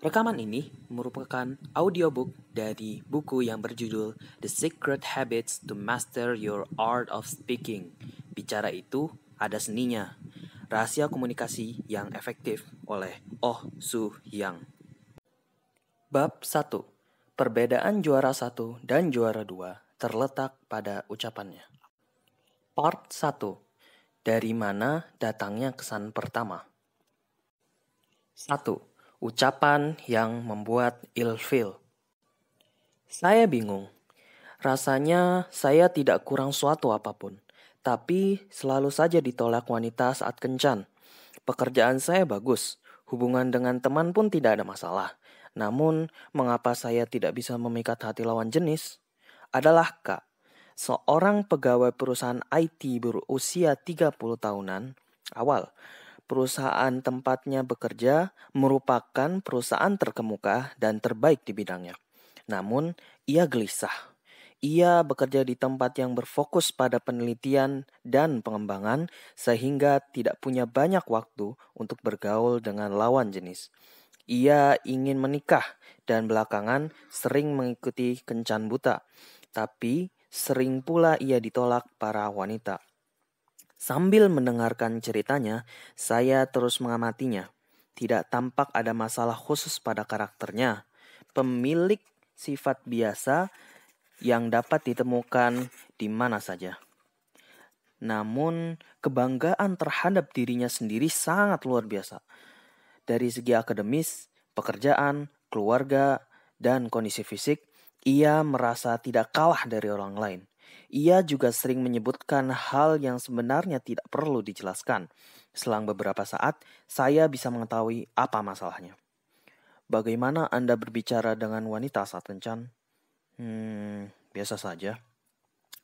Rekaman ini merupakan audiobook dari buku yang berjudul The Secret Habits to Master Your Art of Speaking. Bicara itu ada seninya. Rahasia komunikasi yang efektif oleh Oh Su Yang. Bab 1. Perbedaan juara 1 dan juara 2 terletak pada ucapannya. Part 1. Dari mana datangnya kesan pertama? 1 ucapan yang membuat ilfil. Saya bingung. Rasanya saya tidak kurang suatu apapun, tapi selalu saja ditolak wanita saat kencan. Pekerjaan saya bagus, hubungan dengan teman pun tidak ada masalah. Namun, mengapa saya tidak bisa memikat hati lawan jenis? Adalah Kak, seorang pegawai perusahaan IT berusia 30 tahunan awal perusahaan tempatnya bekerja merupakan perusahaan terkemuka dan terbaik di bidangnya. Namun, ia gelisah. Ia bekerja di tempat yang berfokus pada penelitian dan pengembangan, sehingga tidak punya banyak waktu untuk bergaul dengan lawan jenis. Ia ingin menikah dan belakangan sering mengikuti kencan buta, tapi sering pula ia ditolak para wanita. Sambil mendengarkan ceritanya, saya terus mengamatinya. Tidak tampak ada masalah khusus pada karakternya. Pemilik sifat biasa yang dapat ditemukan di mana saja. Namun, kebanggaan terhadap dirinya sendiri sangat luar biasa. Dari segi akademis, pekerjaan, keluarga, dan kondisi fisik, ia merasa tidak kalah dari orang lain. Ia juga sering menyebutkan hal yang sebenarnya tidak perlu dijelaskan. Selang beberapa saat, saya bisa mengetahui apa masalahnya. Bagaimana Anda berbicara dengan wanita saat kencan? Hmm, biasa saja.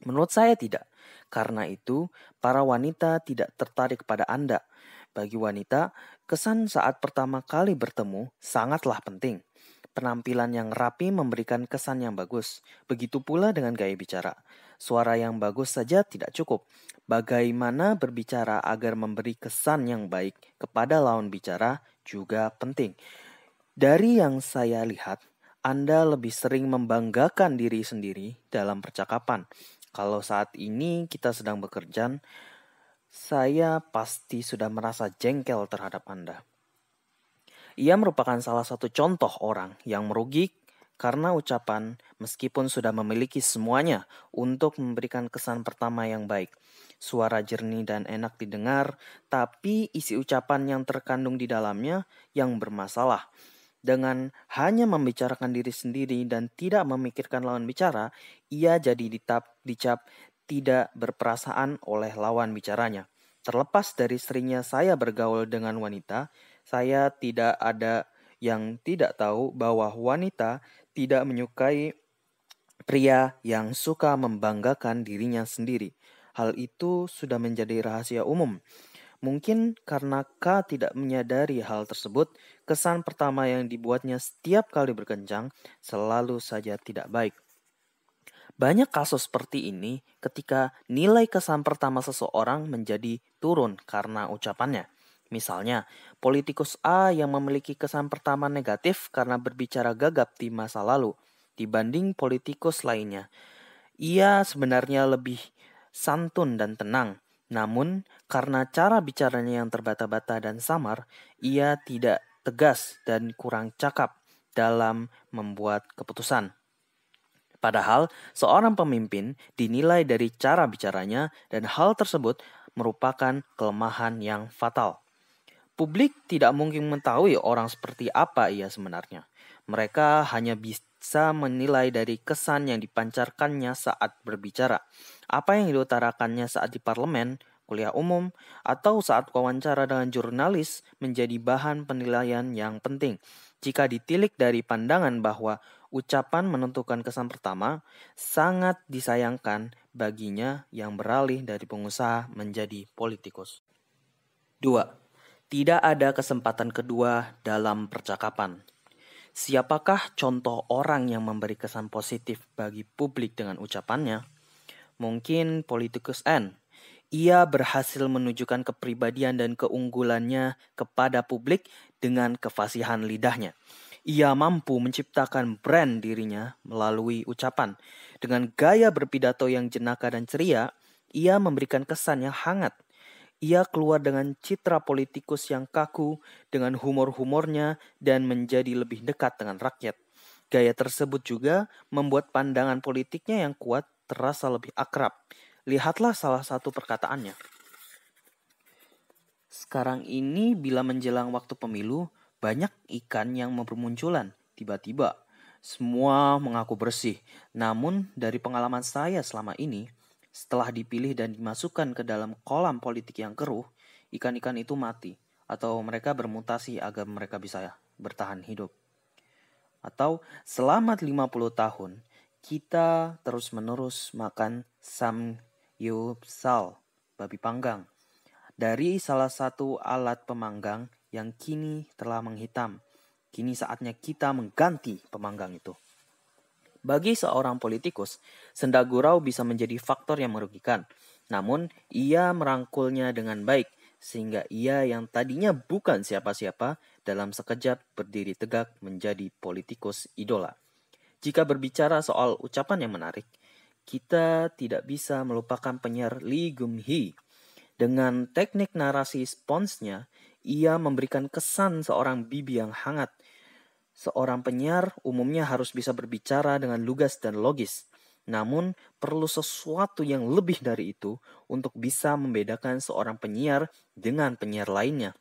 Menurut saya tidak. Karena itu, para wanita tidak tertarik pada Anda. Bagi wanita, kesan saat pertama kali bertemu sangatlah penting. Penampilan yang rapi memberikan kesan yang bagus. Begitu pula dengan gaya bicara. Suara yang bagus saja tidak cukup. Bagaimana berbicara agar memberi kesan yang baik kepada lawan bicara juga penting. Dari yang saya lihat, Anda lebih sering membanggakan diri sendiri dalam percakapan. Kalau saat ini kita sedang bekerja, saya pasti sudah merasa jengkel terhadap Anda. Ia merupakan salah satu contoh orang yang merugi karena ucapan, meskipun sudah memiliki semuanya untuk memberikan kesan pertama yang baik, suara jernih dan enak didengar, tapi isi ucapan yang terkandung di dalamnya yang bermasalah. Dengan hanya membicarakan diri sendiri dan tidak memikirkan lawan bicara, ia jadi ditap, dicap tidak berperasaan oleh lawan bicaranya. Terlepas dari seringnya saya bergaul dengan wanita, saya tidak ada yang tidak tahu bahwa wanita tidak menyukai pria yang suka membanggakan dirinya sendiri. Hal itu sudah menjadi rahasia umum. Mungkin karena K tidak menyadari hal tersebut, kesan pertama yang dibuatnya setiap kali berkencan selalu saja tidak baik. Banyak kasus seperti ini ketika nilai kesan pertama seseorang menjadi turun karena ucapannya. Misalnya, politikus A yang memiliki kesan pertama negatif karena berbicara gagap di masa lalu dibanding politikus lainnya. Ia sebenarnya lebih santun dan tenang, namun karena cara bicaranya yang terbata-bata dan samar, ia tidak tegas dan kurang cakap dalam membuat keputusan. Padahal, seorang pemimpin dinilai dari cara bicaranya, dan hal tersebut merupakan kelemahan yang fatal. Publik tidak mungkin mengetahui orang seperti apa ia sebenarnya. Mereka hanya bisa menilai dari kesan yang dipancarkannya saat berbicara, apa yang diutarakannya saat di parlemen, kuliah umum, atau saat wawancara dengan jurnalis menjadi bahan penilaian yang penting. Jika ditilik dari pandangan bahwa ucapan menentukan kesan pertama, sangat disayangkan baginya yang beralih dari pengusaha menjadi politikus. 2. Tidak ada kesempatan kedua dalam percakapan. Siapakah contoh orang yang memberi kesan positif bagi publik dengan ucapannya? Mungkin politikus N. Ia berhasil menunjukkan kepribadian dan keunggulannya kepada publik dengan kefasihan lidahnya. Ia mampu menciptakan brand dirinya melalui ucapan. Dengan gaya berpidato yang jenaka dan ceria, ia memberikan kesan yang hangat ia keluar dengan citra politikus yang kaku, dengan humor-humornya, dan menjadi lebih dekat dengan rakyat. Gaya tersebut juga membuat pandangan politiknya yang kuat terasa lebih akrab. Lihatlah salah satu perkataannya. Sekarang ini bila menjelang waktu pemilu, banyak ikan yang bermunculan tiba-tiba. Semua mengaku bersih, namun dari pengalaman saya selama ini, setelah dipilih dan dimasukkan ke dalam kolam politik yang keruh, ikan-ikan itu mati atau mereka bermutasi agar mereka bisa bertahan hidup. Atau selamat 50 tahun kita terus-menerus makan samyupsal babi panggang dari salah satu alat pemanggang yang kini telah menghitam. Kini saatnya kita mengganti pemanggang itu. Bagi seorang politikus, senda gurau bisa menjadi faktor yang merugikan. Namun, ia merangkulnya dengan baik, sehingga ia yang tadinya bukan siapa-siapa dalam sekejap berdiri tegak menjadi politikus idola. Jika berbicara soal ucapan yang menarik, kita tidak bisa melupakan penyiar Lee Gum Hee. Dengan teknik narasi sponsnya, ia memberikan kesan seorang bibi yang hangat – Seorang penyiar umumnya harus bisa berbicara dengan lugas dan logis, namun perlu sesuatu yang lebih dari itu untuk bisa membedakan seorang penyiar dengan penyiar lainnya.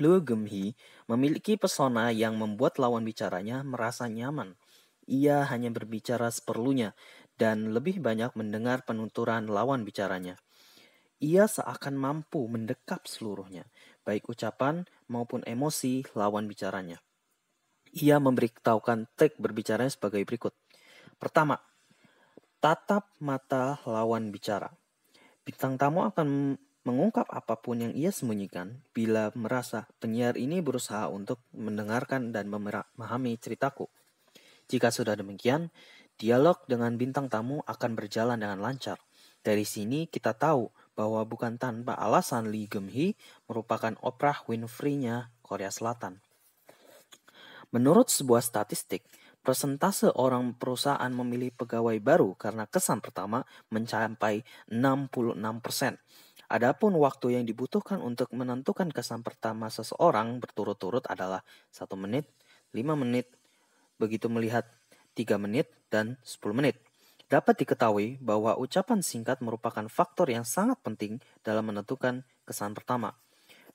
Lu Gemhi memiliki pesona yang membuat lawan bicaranya merasa nyaman. Ia hanya berbicara seperlunya dan lebih banyak mendengar penuturan lawan bicaranya. Ia seakan mampu mendekap seluruhnya, baik ucapan maupun emosi lawan bicaranya. Ia memberitahukan trik berbicaranya sebagai berikut. Pertama, tatap mata lawan bicara. Bintang tamu akan mengungkap apapun yang ia sembunyikan bila merasa penyiar ini berusaha untuk mendengarkan dan memahami ceritaku. Jika sudah demikian, dialog dengan bintang tamu akan berjalan dengan lancar. Dari sini kita tahu bahwa bukan tanpa alasan Lee Geum-hee merupakan Oprah Winfrey-nya Korea Selatan. Menurut sebuah statistik, persentase orang perusahaan memilih pegawai baru karena kesan pertama mencapai 66%. Adapun waktu yang dibutuhkan untuk menentukan kesan pertama seseorang berturut-turut adalah 1 menit, 5 menit, begitu melihat 3 menit, dan 10 menit. Dapat diketahui bahwa ucapan singkat merupakan faktor yang sangat penting dalam menentukan kesan pertama.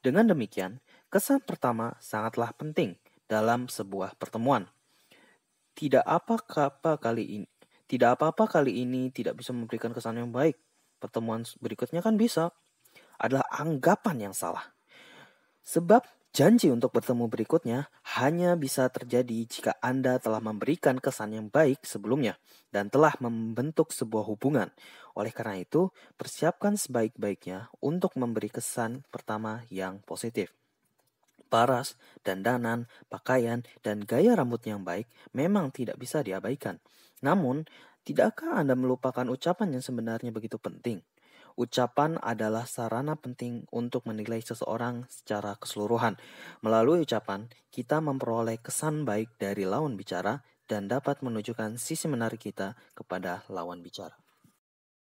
Dengan demikian, kesan pertama sangatlah penting dalam sebuah pertemuan. Tidak apa-apa kali ini, tidak apa-apa kali ini tidak bisa memberikan kesan yang baik. Pertemuan berikutnya kan bisa adalah anggapan yang salah. Sebab janji untuk bertemu berikutnya hanya bisa terjadi jika Anda telah memberikan kesan yang baik sebelumnya dan telah membentuk sebuah hubungan. Oleh karena itu, persiapkan sebaik-baiknya untuk memberi kesan pertama yang positif paras, dan danan, pakaian, dan gaya rambut yang baik memang tidak bisa diabaikan. Namun, tidakkah Anda melupakan ucapan yang sebenarnya begitu penting? Ucapan adalah sarana penting untuk menilai seseorang secara keseluruhan. Melalui ucapan, kita memperoleh kesan baik dari lawan bicara dan dapat menunjukkan sisi menarik kita kepada lawan bicara.